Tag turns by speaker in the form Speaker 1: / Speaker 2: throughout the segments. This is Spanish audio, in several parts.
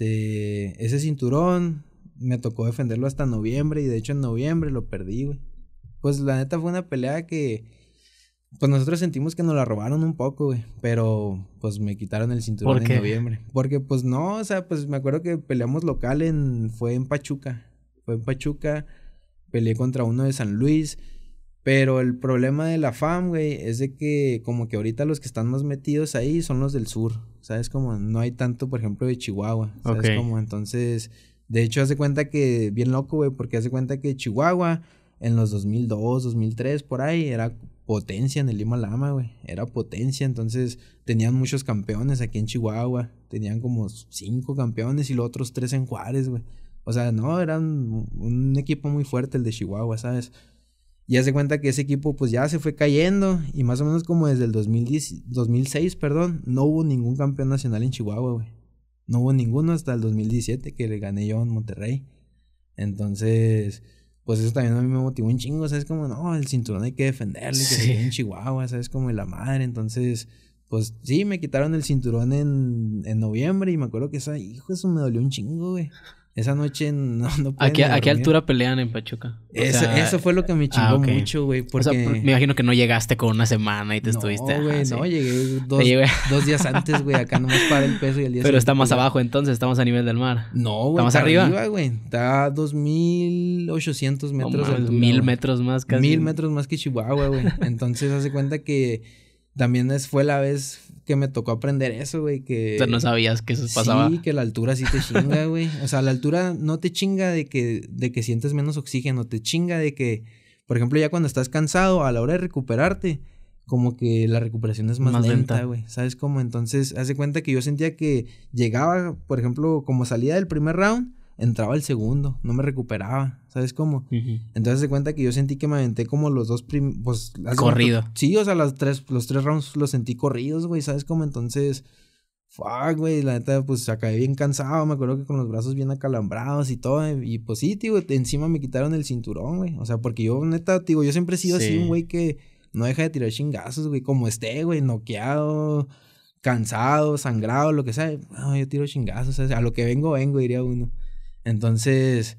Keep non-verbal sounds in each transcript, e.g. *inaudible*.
Speaker 1: Este, ese cinturón me tocó defenderlo hasta noviembre y de hecho en noviembre lo perdí, Pues la neta fue una pelea que pues nosotros sentimos que nos la robaron un poco, güey, pero pues me quitaron el cinturón en noviembre, porque pues no, o sea, pues me acuerdo que peleamos local en fue en Pachuca, fue en Pachuca, peleé contra uno de San Luis pero el problema de la FAM, güey, es de que como que ahorita los que están más metidos ahí son los del sur, ¿sabes? Como no hay tanto, por ejemplo, de Chihuahua, ¿sabes? Como entonces, de hecho, hace cuenta que, bien loco, güey, porque hace cuenta que Chihuahua en los 2002, 2003, por ahí, era potencia en el Lima Lama, güey. Era potencia, entonces tenían muchos campeones aquí en Chihuahua. Tenían como cinco campeones y los otros tres en Juárez, güey. O sea, no, eran un equipo muy fuerte el de Chihuahua, ¿sabes? Y hace cuenta que ese equipo pues ya se fue cayendo y más o menos como desde el 2010, 2006, perdón, no hubo ningún campeón nacional en Chihuahua, güey. No hubo ninguno hasta el 2017 que le gané yo en Monterrey. Entonces, pues eso también a mí me motivó un chingo, ¿sabes? Como, no, el cinturón hay que defenderlo, y que se en Chihuahua, ¿sabes? Como la madre. Entonces, pues sí, me quitaron el cinturón en, en noviembre y me acuerdo que esa, hijo, eso me dolió un chingo, güey. Esa noche no, *laughs* no ¿A qué, altura
Speaker 2: pelean en Pachuca? Eso, fue lo que me ah, chingó mucho, güey. Porque... me imagino que no llegaste con una semana y te estuviste. no, güey, no, llegué
Speaker 1: *laughs* dos, días antes, güey. Acá nomás para el peso y el día Pero está más
Speaker 2: abajo entonces, estamos a nivel del mar. No, güey. Estamos arriba. güey.
Speaker 1: Está a 2.800 metros. mil metros más casi. Mil metros más que Chihuahua, güey. Entonces, *laughs* hace cuenta que también fue la vez que me tocó aprender eso, güey, que... O no sabías que eso pasaba. Sí, que la altura sí te chinga, güey. O sea, la altura no te chinga de que, de que sientes menos oxígeno, te chinga de que, por ejemplo, ya cuando estás cansado, a la hora de recuperarte, como que la recuperación es más, lenta, güey. ¿Sabes cómo? Entonces, hace cuenta que yo sentía que llegaba, por ejemplo, como salía del primer round, entraba el segundo, no me recuperaba, ¿sabes cómo? Entonces se cuenta que yo sentí que me aventé como los dos prim... Pues, Corrido. sí, o sea, las tres, los tres rounds los sentí corridos, güey, ¿sabes cómo? Entonces, fuck, güey, la neta, pues acabé bien cansado, me acuerdo que con los brazos bien acalambrados y todo, eh, y pues sí, tío, encima me quitaron el cinturón, güey, o sea, porque yo, neta, tío, yo siempre he sido así, un güey que no deja de tirar chingazos, güey, como esté, güey, noqueado, cansado, sangrado, lo que sea, yo tiro chingazos, a lo que vengo, vengo, diría uno. Entonces,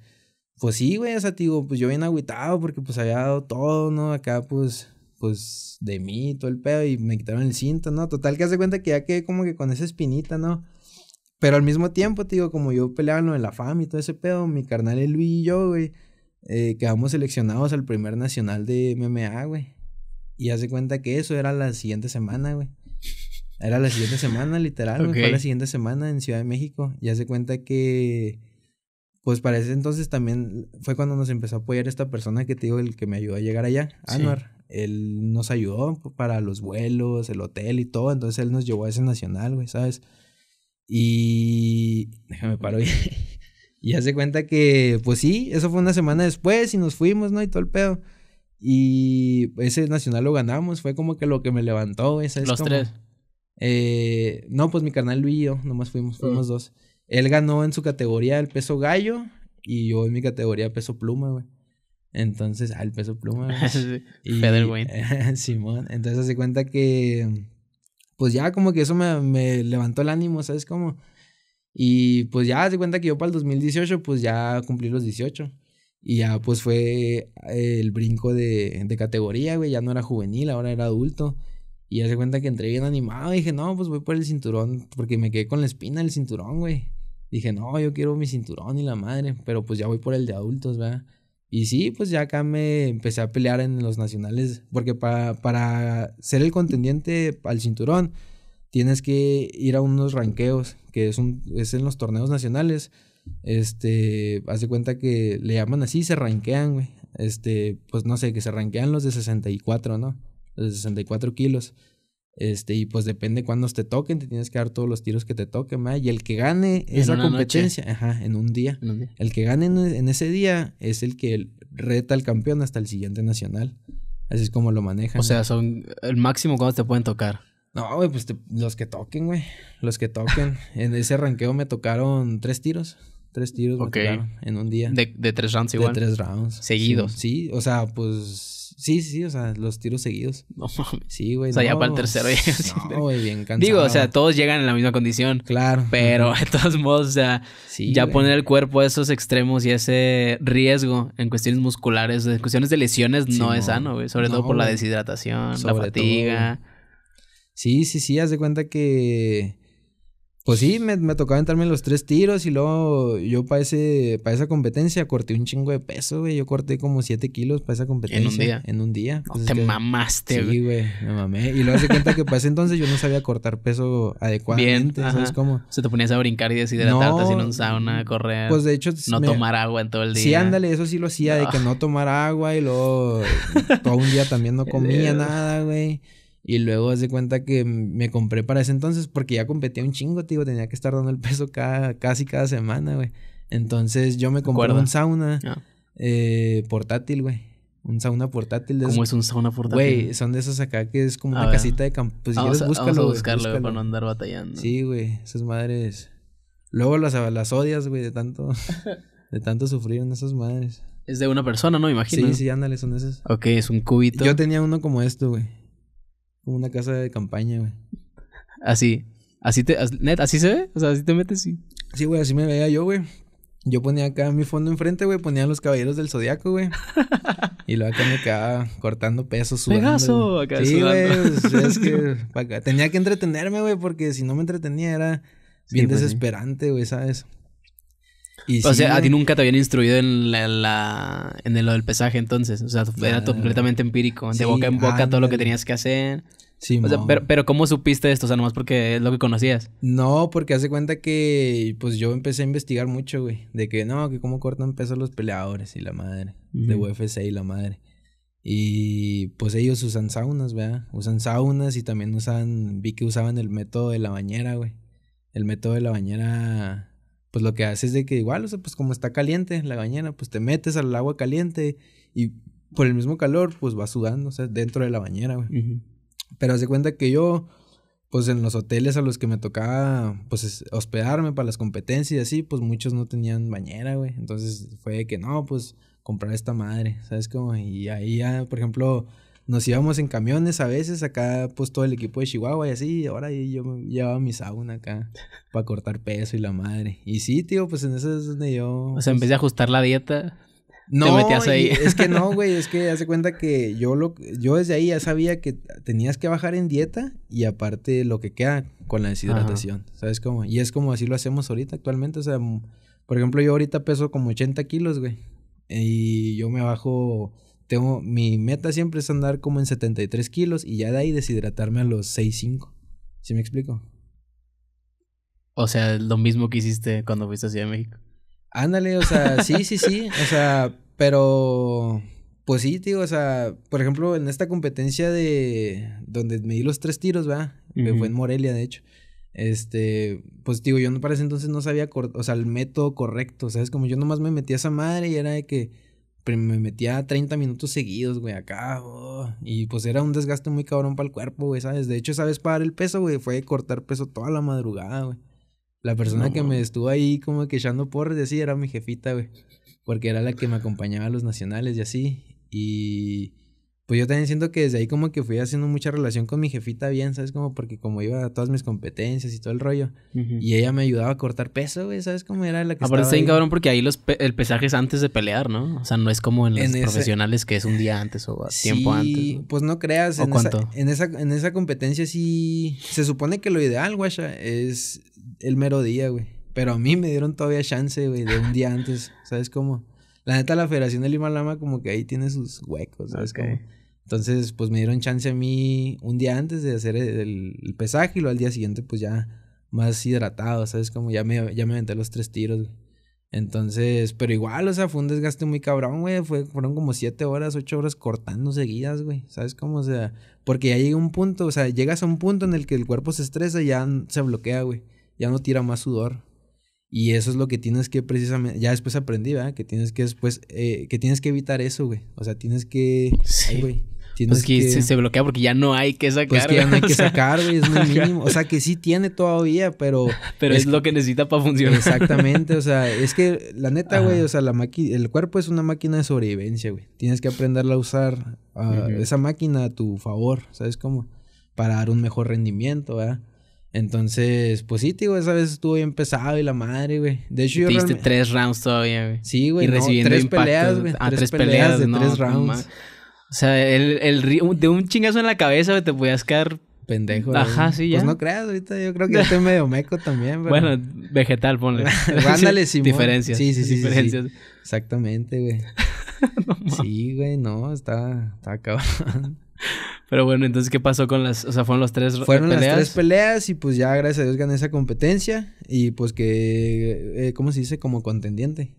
Speaker 1: pues sí, güey, o sea, digo, pues yo bien agüitado porque pues había dado todo, ¿no? Acá pues, pues de mí, todo el pedo y me quitaron el cinto, ¿no? Total que hace cuenta que ya quedé como que con esa espinita, ¿no? Pero al mismo tiempo, te digo, como yo peleaba en lo de la fama y todo ese pedo, mi carnal el Luis y yo, güey, eh, quedamos seleccionados al primer nacional de MMA, güey. Y hace cuenta que eso era la siguiente semana, güey. Era la siguiente semana, literal, güey. Fue la siguiente semana en Ciudad de México. Y hace cuenta que pues para ese entonces también fue cuando nos empezó a apoyar esta persona que te digo, el que me ayudó a llegar allá, Anuar. Él nos ayudó para los vuelos, el hotel y todo, entonces él nos llevó a ese nacional, güey, ¿sabes? Y *laughs* déjame paro y, *laughs* y hace cuenta que, pues sí, eso fue una semana después y nos fuimos, ¿no? Y todo el pedo. Y ese nacional lo ganamos, fue como que lo que me levantó, güey, Los tres. Eh, no, pues mi carnal Luis y yo, nomás fuimos, fuimos dos. Él ganó en su categoría el peso gallo y yo en mi categoría peso pluma, güey. Entonces, Ah, el peso pluma. Güey. *laughs* y, *laughs* Simón. Entonces, hace cuenta que. Pues ya, como que eso me, me levantó el ánimo, ¿sabes cómo? Y pues ya, hace cuenta que yo para el 2018, pues ya cumplí los 18. Y ya, pues fue eh, el brinco de, de categoría, güey. Ya no era juvenil, ahora era adulto. Y ya se cuenta que entré bien animado. Y dije, no, pues voy por el cinturón. Porque me quedé con la espina del cinturón, güey dije, no, yo quiero mi cinturón y la madre, pero pues ya voy por el de adultos, ¿verdad? Y sí, pues ya acá me empecé a pelear en los nacionales, porque para, ser el contendiente al cinturón tienes que ir a unos ranqueos, que es, un, es en los torneos nacionales. Este, hace cuenta que le llaman así, se ranquean, güey. Este, pues no sé, que se ranquean los de 64, ¿no? Los de 64 kilos. Este, y pues depende cuándo te toquen, te tienes que dar todos los tiros que te toquen, Y el que gane en esa competencia, ajá, en un, día, El que gane en, ese día es el que reta al campeón hasta el siguiente nacional. Así es como lo manejan. O sea, son el máximo cuando te pueden tocar. No, güey, pues los que toquen, güey. Los que toquen. *laughs* en ese ranqueo me tocaron tres tiros. Tres tiros en un día. De, tres rounds igual. De tres rounds. Seguidos. Sí, o sea, pues. Sí, sí, o sea, los tiros seguidos. Sí, güey. O sea, ya para el tercero. *laughs* No, bien Digo, o sea,
Speaker 2: todos llegan en la misma condición. Claro. Pero *laughs* de todos modos, o sea, ya poner el cuerpo a esos extremos y ese riesgo en cuestiones musculares, en cuestiones de lesiones, no, es sano, güey. Sobre todo por la deshidratación, la fatiga.
Speaker 1: sí, sí, sí, haz de cuenta que pues sí, me, me tocaba aventarme los tres tiros y luego yo para ese, para esa competencia corté un chingo de peso, güey. Yo corté como siete kilos para esa competencia. ¿En un día? En un día. te mamaste, güey. Sí, güey, me mamé. Y luego se cuenta que para ese entonces yo no sabía cortar peso adecuadamente, Bien, ¿sabes cómo?
Speaker 2: Se te ponías a brincar y deshidratarte no, sin un sauna, correr. Pues de hecho... No tomar agua en todo el día. Sí, ándale,
Speaker 1: eso sí lo hacía, de que no tomar agua y luego todo un día también no *laughs* comía nada, güey. Y luego hace cuenta que me compré para ese entonces porque ya competía un chingo, tío. Tenía que estar dando el peso cada, casi cada semana, güey. Entonces yo me compré un sauna ah. eh, portátil, güey. Un sauna portátil. De ¿Cómo es un sauna portátil? Güey, son de esas acá que es como una casita de campo. Pues vamos, búscalo, a buscarlo, para no andar batallando. Sí, güey, esas madres. Luego las, las odias, güey, de tanto, *laughs* de tanto sufrir en esas madres. Es de una persona, ¿no? Imagino. Sí, sí, ándale, son esas. Ok, es un cubito. Yo tenía uno como esto, güey. Como una casa de campaña, güey. Así. Así te. net, así se ve. O sea, así te metes, sí. Sí, güey, así me veía yo, güey. Yo ponía acá mi fondo enfrente, güey. Ponía los caballeros del zodiaco, güey. *laughs* y luego acá me quedaba cortando pesos, sudando. sí, güey. es que *laughs* tenía que entretenerme, güey, porque si no me entretenía era bien pues desesperante, güey, ¿sabes? o sea, a ti
Speaker 2: nunca te habían instruido en, la, en lo del pesaje entonces. O sea, era completamente empírico. de boca en boca todo lo que tenías que hacer. Sí, o sea, pero, pero, ¿cómo supiste esto? O sea, nomás porque es lo que conocías.
Speaker 1: No, porque hace cuenta que pues yo empecé a investigar mucho, güey. De que no, que cómo cortan peso los peleadores y la madre. De UFC y la madre. Y pues ellos usan saunas, ¿verdad? Usan saunas y también usan, vi que usaban el método de la bañera, güey. El método de la bañera pues lo que hace es de que igual, o sea, pues como está caliente la bañera, pues te metes al agua caliente y por el mismo calor, pues vas sudando, o sea, dentro de la bañera, güey. Pero hace cuenta que yo, pues en los hoteles a los que me tocaba, pues hospedarme para las competencias y así, pues muchos no tenían bañera, güey. Entonces fue que no, pues comprar esta madre, ¿sabes cómo? Y ahí ya, por ejemplo, nos íbamos en camiones a veces, acá pues todo el equipo de Chihuahua y así, y ahora yo llevaba mi sauna acá para cortar peso y la madre. Y sí, tío, pues en eso es donde yo... O sea, empecé
Speaker 2: pues a ajustar la dieta. No, te metías ahí. *laughs* es que no, güey,
Speaker 1: es que hace cuenta que yo lo yo desde ahí ya sabía que tenías que bajar en dieta y aparte lo que queda con la deshidratación, ¿sabes cómo? Y es como así lo hacemos ahorita actualmente, o sea, por ejemplo, yo ahorita peso como 80 kilos, güey, y yo me bajo tengo, mi meta siempre es andar como en 73 kilos y ya de ahí deshidratarme a los 6,5. ¿Sí me explico?
Speaker 2: O sea, lo mismo que hiciste cuando fuiste
Speaker 1: a México. Ándale, o sea, *laughs* sí, sí, sí. O sea, pero. Pues sí, tío, o sea, por ejemplo, en esta competencia de. donde me di los tres tiros, va. Me Fue en Morelia, de hecho. Este, pues digo, yo no parece entonces no sabía, o sea, el método correcto, ¿sabes? Como yo nomás me metí a esa madre y era de que me metía 30 minutos seguidos, güey, acá. Oh, y pues era un desgaste muy cabrón para el cuerpo, güey, ¿sabes? De hecho, ¿sabes? Para el peso, güey, fue cortar peso toda la madrugada, güey. La persona que me estuvo ahí como que echando porres y así era mi jefita, güey. Porque era la que me acompañaba a los nacionales y así. Y pues yo también siento que desde ahí como que fui haciendo mucha relación con mi jefita bien, ¿sabes? Como porque como iba a todas mis competencias y todo el rollo. Y ella me ayudaba a cortar peso, güey, ¿sabes? Como era la que... Aparte está bien
Speaker 2: cabrón porque ahí los el pesaje es antes de pelear, ¿no? O sea, no es como en los profesionales que es un día antes o tiempo antes. Sí,
Speaker 1: Pues no creas, en, cuánto? Esa, en, esa, competencia sí... Se supone que lo ideal, güey, es el mero día, güey. Pero a mí me dieron todavía chance, güey, de un día antes, ¿sabes cómo? La neta, la Federación del Lima Lama como que ahí tiene sus huecos, ¿sabes? Como, entonces, pues me dieron chance a mí un día antes de hacer el, pesaje y luego al día siguiente, pues ya más hidratado, ¿sabes? Como ya me, ya me aventé los tres tiros, Entonces, pero igual, o sea, fue un desgaste muy cabrón, güey. Fue, fueron como siete horas, ocho horas cortando seguidas, güey. ¿Sabes cómo? O sea, porque ya llega un punto, o sea, llegas a un punto en el que el cuerpo se estresa y ya se bloquea, güey. Ya no tira más sudor. Y eso es lo que tienes que precisamente, ya después aprendí, ¿verdad? Que tienes que después, eh, que tienes que evitar eso, güey. O sea, tienes que, güey, Tienes pues que, Se,
Speaker 2: bloquea porque ya no hay que sacar. Pues que ya no hay que sacar, güey, es *laughs* muy mínimo. O sea,
Speaker 1: que sí tiene todavía, pero... *laughs* Pero es, lo que necesita para funcionar. Exactamente, o sea, es que la neta, güey, o sea, la maqui... el cuerpo es una máquina de sobrevivencia, güey. Tienes que aprenderla a usar esa máquina a tu favor, ¿sabes cómo? Para dar un mejor rendimiento, ¿verdad? Entonces, pues sí, tío, esa vez estuvo bien pesado y la madre, güey. De hecho, yo
Speaker 2: tres rounds todavía, güey. Sí, güey. Y no, tres peleas, güey. Ah, tres, peleas, de tres rounds. O sea, el, el, de un chingazo en la cabeza te podías quedar pendejo. Ajá, sí, pues ya. Pues no
Speaker 1: creas, ahorita yo creo que estoy medio meco también. Pero... Bueno, vegetal, ponle. *laughs* *laughs* Ándale, sí. Diferencias. Sí, sí, sí. Diferencias. Exactamente, güey. *laughs* sí, güey, no, estaba, estaba cabrón.
Speaker 2: Pero bueno, entonces, ¿qué pasó con las, o sea, fueron
Speaker 1: las tres peleas? Fueron las tres peleas y pues ya, gracias a Dios, gané esa competencia y pues que, eh, ¿cómo se dice? Como contendiente.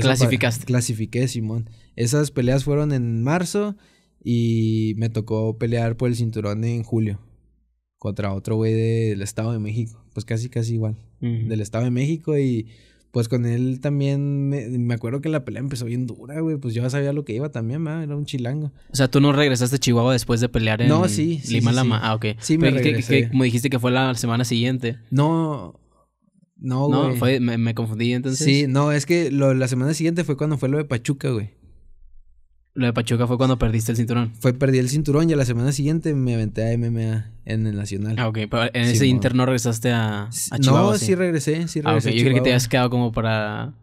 Speaker 1: Clasificaste. Clasifiqué, Simón. Esas peleas fueron en marzo y me tocó pelear por el cinturón en julio contra otro güey del Estado de México. Pues casi, casi igual. Del Estado de México y pues con él también me, acuerdo que la pelea empezó bien dura, güey. Pues yo sabía lo que iba también, era un chilango.
Speaker 2: O sea, tú no regresaste a Chihuahua después de pelear en no, sí, Lima Lama. Ah, ok. Sí, me como dijiste que fue la semana siguiente.
Speaker 1: No, no, güey. fue, me, confundí entonces. Sí, no, es que la semana siguiente fue cuando fue lo de Pachuca, güey. Lo de Pachuca fue cuando perdiste el cinturón. Fue, perdí el cinturón y a la semana siguiente me aventé a MMA en el Nacional. Ah, ok. Pero en ese inter
Speaker 2: regresaste a, a No, sí, regresé, sí ah, regresé. Yo creo que te habías quedado como para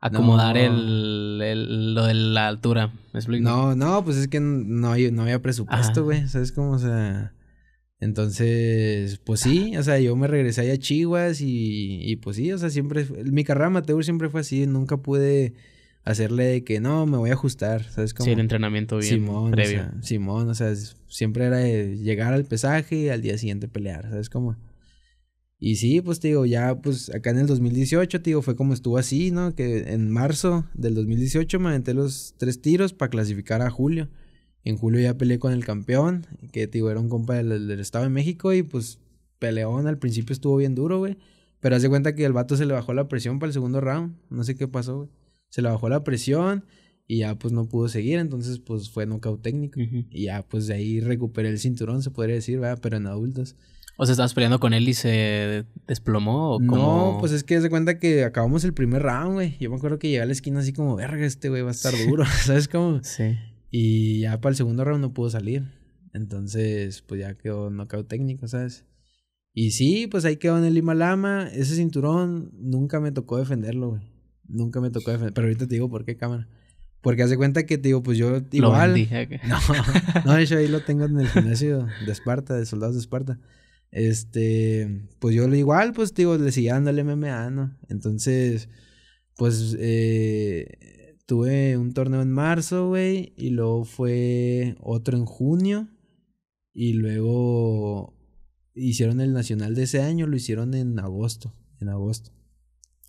Speaker 2: acomodar el, lo de la altura. ¿Me explico?
Speaker 1: No, no, pues es que no, no había presupuesto, güey. ¿Sabes cómo? se...? sea. Entonces, pues sí, o sea, yo me regresé a Chihuahua y, pues sí, o sea, siempre, mi carrera amateur siempre fue así, nunca pude hacerle que no, me voy a ajustar, ¿sabes? Como, sí, el entrenamiento bien Simón, previo. O sea, Simón, o sea, siempre era llegar al pesaje y al día siguiente pelear, ¿sabes? cómo? Y sí, pues te digo, ya pues acá en el 2018, te digo, fue como estuvo así, ¿no? Que en marzo del 2018 me aventé los tres tiros para clasificar a julio. En julio ya peleé con el campeón, que digo, era un compa del, Estado de México y pues peleón, al principio estuvo bien duro, güey. Pero hace cuenta que el vato se le bajó la presión para el segundo round, no sé qué pasó, güey. Se le bajó la presión y ya pues no pudo seguir, entonces pues fue nocaut técnico. Y ya pues de ahí recuperé el cinturón, se podría decir, va. Pero en adultos.
Speaker 2: O sea, estabas peleando con él y se desplomó o cómo? No, pues
Speaker 1: es que se cuenta que acabamos el primer round, güey. Yo me acuerdo que llegué a la esquina así como, verga, este güey va a estar duro, *laughs* ¿sabes cómo? Sí. Y ya para el segundo round no pudo salir. Entonces, pues ya quedó quedó técnico, ¿sabes? Y sí, pues ahí quedó en el Himalama. Ese cinturón nunca me tocó defenderlo, güey. Nunca me tocó defenderlo. Pero ahorita te digo por qué cámara. Porque hace cuenta que te digo, pues yo igual. Lo ¿eh? no, *laughs* no, ahí lo tengo en el gimnasio de Esparta, de soldados de Esparta. Este, pues yo igual, pues digo, le seguía dando el MMA, ¿no? Entonces, pues eh, tuve un torneo en marzo, güey, y luego fue otro en junio, y luego hicieron el nacional de ese año, lo hicieron en agosto, en agosto.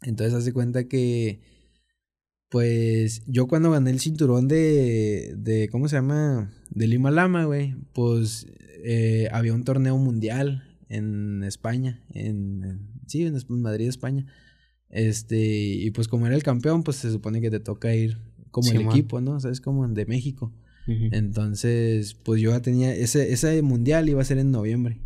Speaker 1: Entonces hace cuenta que, pues yo cuando gané el cinturón de, de ¿cómo se llama? De Lima Lama, güey, pues eh, había un torneo mundial en España, en sí, en Madrid, España. Este, y pues como era el campeón, pues se supone que te toca ir como el equipo, ¿no? ¿Sabes? Como de México. Entonces, pues yo ya tenía, ese, ese mundial iba a ser en noviembre.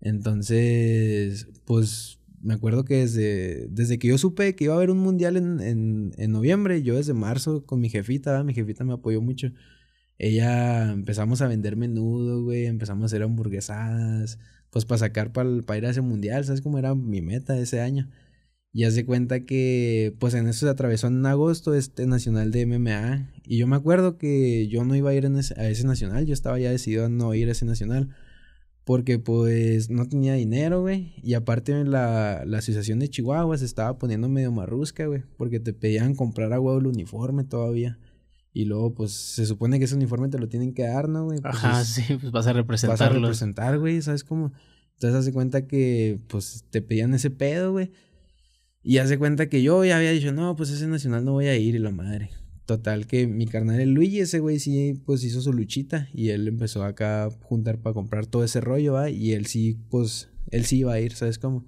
Speaker 1: Entonces, pues me acuerdo que desde, desde que yo supe que iba a haber un mundial en, noviembre, yo desde marzo con mi jefita, mi jefita me apoyó mucho. Ella empezamos a vender menudo, güey, empezamos a hacer hamburguesadas, pues para sacar para ir a ese mundial, ¿sabes cómo era mi meta ese año? Y hace cuenta que, pues en eso se atravesó en agosto este nacional de MMA. Y yo me acuerdo que yo no iba a ir a ese nacional, yo estaba ya decidido a no ir a ese nacional. Porque pues no tenía dinero, güey. Y aparte la, la asociación de Chihuahua se estaba poniendo medio marrusca, güey. Porque te pedían comprar a huevo el uniforme todavía. Y luego, pues, se supone que ese uniforme te lo tienen que dar, ¿no, güey? Pues, Ajá, sí, pues vas a representarlo. Vas a representar, güey, ¿sabes cómo? Entonces, hace cuenta que, pues, te pedían ese pedo, güey. Y hace cuenta que yo ya había dicho, no, pues ese nacional no voy a ir y la madre. Total que mi carnal el Luigi, ese güey sí, pues hizo su luchita y él empezó acá a juntar para comprar todo ese rollo, ¿va? Y él sí, pues, él sí iba a ir, ¿sabes cómo?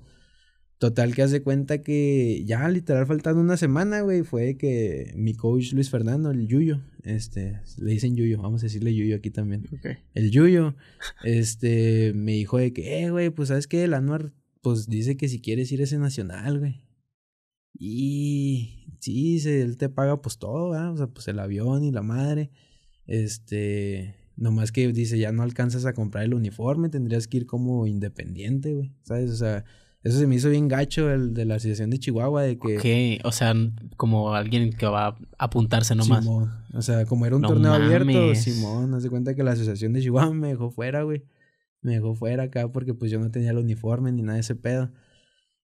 Speaker 1: Total que hace cuenta que ya literal faltando una semana, güey, fue que mi coach Luis Fernando, el Yuyo, este, le dicen Yuyo, vamos a decirle Yuyo aquí también. El Yuyo, este, me dijo de que, eh, güey, pues, ¿sabes qué? El Anuar, pues, dice que si quieres ir a ese nacional, güey. Y sí, se, él te paga pues todo, ¿verdad? O sea, pues el avión y la madre. Este, nomás que dice, ya no alcanzas a comprar el uniforme, tendrías que ir como independiente, güey, ¿sabes? O sea, eso se me hizo bien gacho el de la asociación de Chihuahua, de que... Ok, o sea, como alguien que va a apuntarse nomás. O sea, como era un torneo abierto, Simón, hace cuenta que la asociación de Chihuahua me dejó fuera, güey. Me dejó fuera acá porque pues yo no tenía el uniforme ni nada de ese pedo.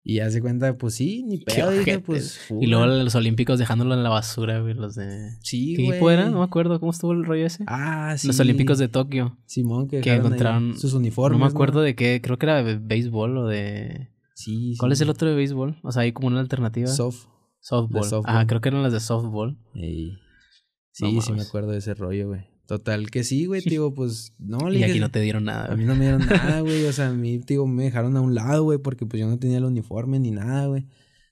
Speaker 1: Y ya se cuenta, pues sí, ni pedo, pues. Y luego
Speaker 2: los olímpicos dejándolo en la basura, güey, los de. Sí, ¿Qué tipo No
Speaker 1: me acuerdo cómo estuvo
Speaker 2: el rollo ese. Ah, sí. Los olímpicos de Tokio. Simón, que, que encontraron. Sus uniformes. No me acuerdo de qué, creo que era de béisbol o de. Sí. ¿Cuál es el otro de béisbol? O sea, hay como una alternativa. Soft.
Speaker 1: Softball. Ah, creo que eran las de softball. sí Sí, sí me acuerdo de ese rollo, güey. Total que sí, güey, tío, pues no le Y aquí no te dieron nada. Güey. A mí no me dieron *laughs* nada, güey, o sea, a mí, tío, me dejaron a un lado, güey, porque pues yo no tenía el uniforme ni nada, güey.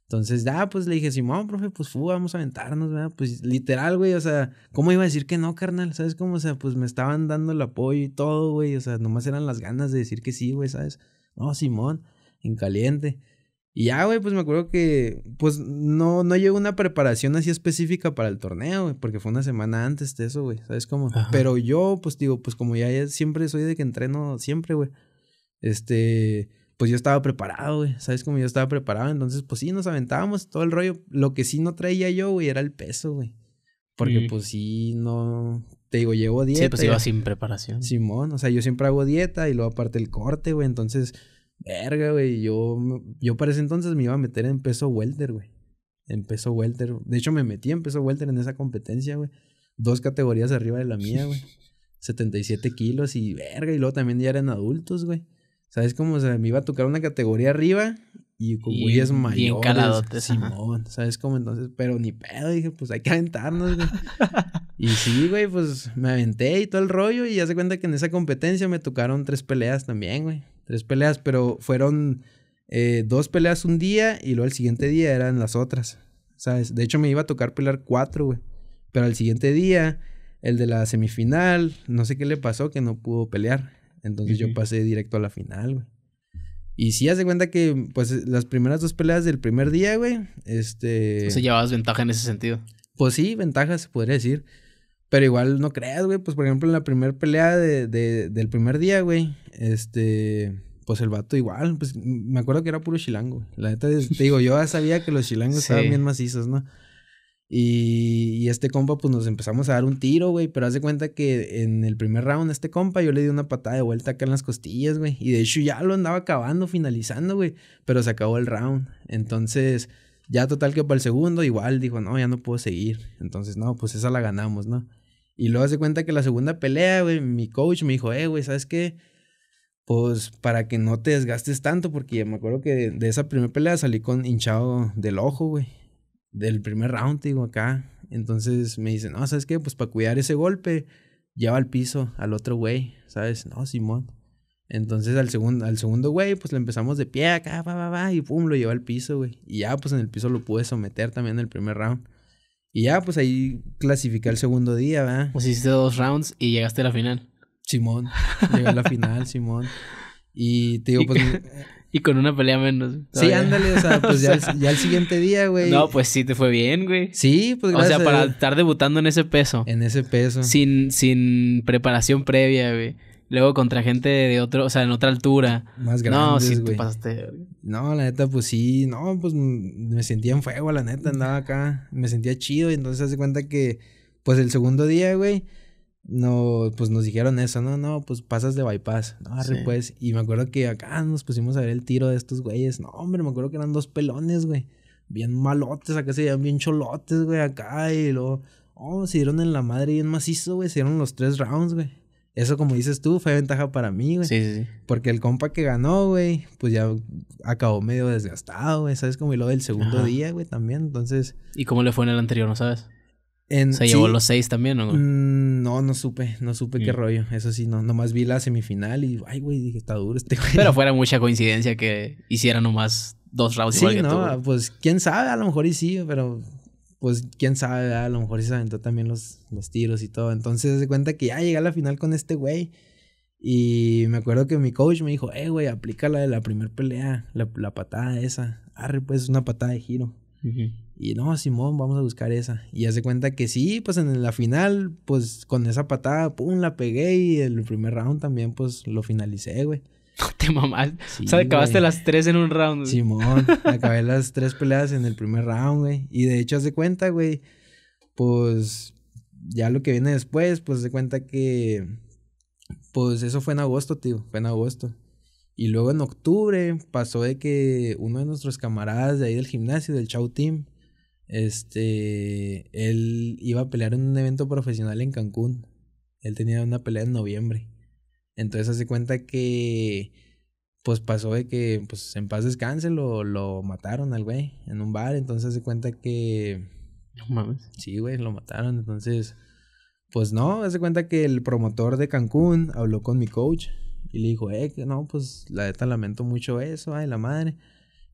Speaker 1: Entonces, ya, pues le dije, Simón, profe, pues fu, vamos a aventarnos, ¿verdad? Pues literal, güey, o sea, ¿cómo iba a decir que no, carnal? ¿Sabes cómo? O sea, pues me estaban dando el apoyo y todo, güey, o sea, nomás eran las ganas de decir que sí, güey, ¿sabes? No, Simón, en caliente. Y ya, güey, pues me acuerdo que, pues no, no llegó una preparación así específica para el torneo, güey, porque fue una semana antes de eso, güey, ¿sabes cómo? Pero yo, pues digo, pues como ya siempre soy de que entreno siempre, güey, este, pues yo estaba preparado, güey, ¿sabes cómo yo estaba preparado? Entonces, pues sí, nos aventábamos todo el rollo. Lo que sí no traía yo, güey, era el peso, güey. Porque mm. pues sí, no, te digo, llevo dieta. Sí, pues iba sin
Speaker 2: preparación.
Speaker 1: Simón, o sea, yo siempre hago dieta y luego aparte el corte, güey, entonces Verga, güey. Yo, yo para ese entonces me iba a meter en peso welter, güey. En peso welter. De hecho, me metí en peso welter en esa competencia, güey. Dos categorías arriba de la mía, güey. 77 *laughs* kilos y verga. Y luego también ya eran adultos, güey. ¿Sabes cómo? se me iba a tocar una categoría arriba y con güeyes mayores. Bien Simón, ¿sabes cómo? Entonces, pero ni pedo. Dije, pues hay que aventarnos, güey. *laughs* y sí, güey, pues me aventé y todo el rollo. Y ya se cuenta que en esa competencia me tocaron tres peleas también, güey tres peleas, pero fueron eh, dos peleas un día y luego el siguiente día eran las otras, ¿sabes? De hecho me iba a tocar pelear cuatro, güey. Pero al siguiente día, el de la semifinal, no sé qué le pasó, que no pudo pelear. Entonces yo pasé directo a la final, güey. Y sí, hace de cuenta que, pues, las primeras dos peleas del primer día, güey, este... O sea, llevabas ventaja en ese sentido. Pues sí, ventaja se podría decir. Pero igual no creas, güey. Pues por ejemplo, en la primera pelea del primer día, güey. Este. Pues el vato igual. Pues me acuerdo que era puro chilango. La neta, te digo, yo ya sabía que los chilangos *laughs* estaban bien macizos, ¿no? Y, y, este compa, pues nos empezamos a dar un tiro, güey. Pero haz de cuenta que en el primer round, este compa, yo le di una patada de vuelta acá en las costillas, güey. Y de hecho ya lo andaba acabando, finalizando, güey. Pero se acabó el round. Entonces, ya total que para el segundo, igual dijo, no, ya no puedo seguir. Entonces, no, pues esa la ganamos, ¿no? Y luego hace cuenta que la segunda pelea, güey, mi coach me dijo, eh, güey, ¿sabes qué? Pues para que no te desgastes tanto, porque me acuerdo que de, esa primera pelea salí con hinchado del ojo, güey. Del primer round, digo, acá. Entonces me dice, no, ¿sabes qué? Pues para cuidar ese golpe, lleva al piso al otro güey, ¿sabes? No, Simón. Entonces al segundo, al segundo güey, pues le empezamos de pie acá, va, va, va, y pum, lo lleva al piso, güey. Y ya, pues en el piso lo pude someter también en el primer round. Y ya, pues ahí clasificé el segundo día, ¿verdad? Pues hiciste dos rounds y llegaste a la final. Simón, llegué a la final, *laughs* Simón. Y
Speaker 2: te digo, pues. Y con una pelea menos. Sí, ándale, o sea, pues ya, el, *laughs* siguiente día, güey. No, pues sí, te fue bien, güey. Sí, pues gracias. O sea, para estar debutando en ese peso. En ese peso. Sin, sin preparación previa, güey. Luego contra gente de otro, o sea, en otra altura. Más grande. No, sí, tú
Speaker 1: pasaste. No, la neta, pues sí. No, pues me sentía en fuego, la neta, andaba acá. Me sentía chido. Y entonces hace cuenta que, pues el segundo día, güey, no, pues nos dijeron eso, no, no, pues pasas de bypass. No, pues. Y me acuerdo que acá nos pusimos a ver el tiro de estos güeyes. No, hombre, me acuerdo que eran dos pelones, güey. Bien malotes, acá se veían bien cholotes, güey, acá. Y luego, oh, se dieron en la madre bien macizo, güey. Se dieron los tres rounds, güey. Eso, como dices tú, fue ventaja para mí, güey. Sí, sí, sí. Porque el compa que ganó, güey, pues ya acabó medio desgastado, güey. ¿Sabes? Como y lo del segundo día, güey, también. Entonces. ¿Y cómo le fue en el anterior, no sabes? En, ¿Se llevó los seis también, ¿no? Mm, no, no supe, no supe qué mm. rollo. Eso sí, no, nomás vi la semifinal y, ay, güey, dije, está duro este güey. Pero *laughs*
Speaker 2: fuera mucha coincidencia que hiciera nomás dos rounds. no, ah,
Speaker 1: pues quién sabe, a lo mejor y sí, pero pues quién sabe, a lo mejor se aventó también los, los tiros y todo. Entonces se cuenta que ya llegué a la final con este güey. Y me acuerdo que mi coach me dijo, eh, güey, aplica la de la primer pelea, la, patada esa. Arre, pues, una patada de giro. Y no, Simón, vamos a buscar esa. Y se cuenta que sí, pues en la final, pues con esa patada, pum, la pegué y el primer round también, pues lo finalicé, güey. *laughs* te mamás. o sea, acabaste las
Speaker 2: tres en un round. Simón, *laughs* acabé
Speaker 1: las tres peleas en el primer round, güey. Y de hecho, hace cuenta, güey. Pues ya lo que viene después, pues de cuenta que. Pues eso fue en agosto, tío. Fue en agosto. Y luego en octubre pasó de que uno de nuestros camaradas de ahí del gimnasio, del Chow Team, este. Él iba a pelear en un evento profesional en Cancún. Él tenía una pelea en noviembre. Entonces hace cuenta que pues pasó de que pues en paz descanse lo, lo mataron al güey en un bar, entonces hace cuenta que no mames. Sí, güey, lo mataron, entonces pues no, hace cuenta que el promotor de Cancún habló con mi coach y le dijo, "Eh, no, pues la neta lamento mucho eso, ay, la madre."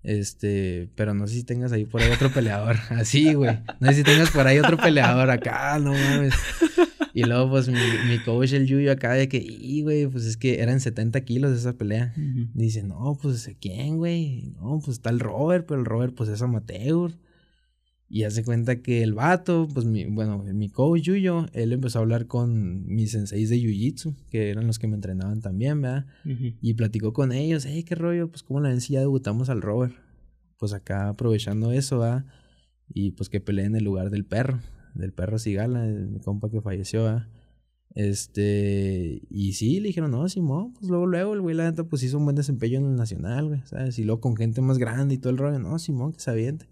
Speaker 1: Este, pero no sé si tengas ahí por ahí otro peleador. *laughs* Así, güey. No sé si tengas por ahí otro peleador acá, no mames. Y luego, pues, mi, coach, el Yuyo, acá de que, y, güey, pues es que eran 70 kilos esa pelea. Dice, no, pues, ¿quién, güey? No, pues está el Robert, pero el Robert, pues, es amateur. Y hace cuenta que el vato, pues, mi, bueno, mi coach, Yuyo, él empezó a hablar con mis senseis de Jiu-Jitsu, que eran los que me entrenaban también, ¿verdad? Y platicó con ellos, hey, qué rollo, pues, como la ya debutamos al Robert? Pues acá aprovechando eso, ¿verdad? Y pues que peleé en el lugar del perro del perro Sigala, mi compa que falleció, Este, y sí, le dijeron, no, Simón, pues luego, luego, el güey, la neta, pues hizo un buen desempeño en el nacional, güey, ¿sabes? Y luego con gente más grande y todo el rollo, no, Simón, que sabiente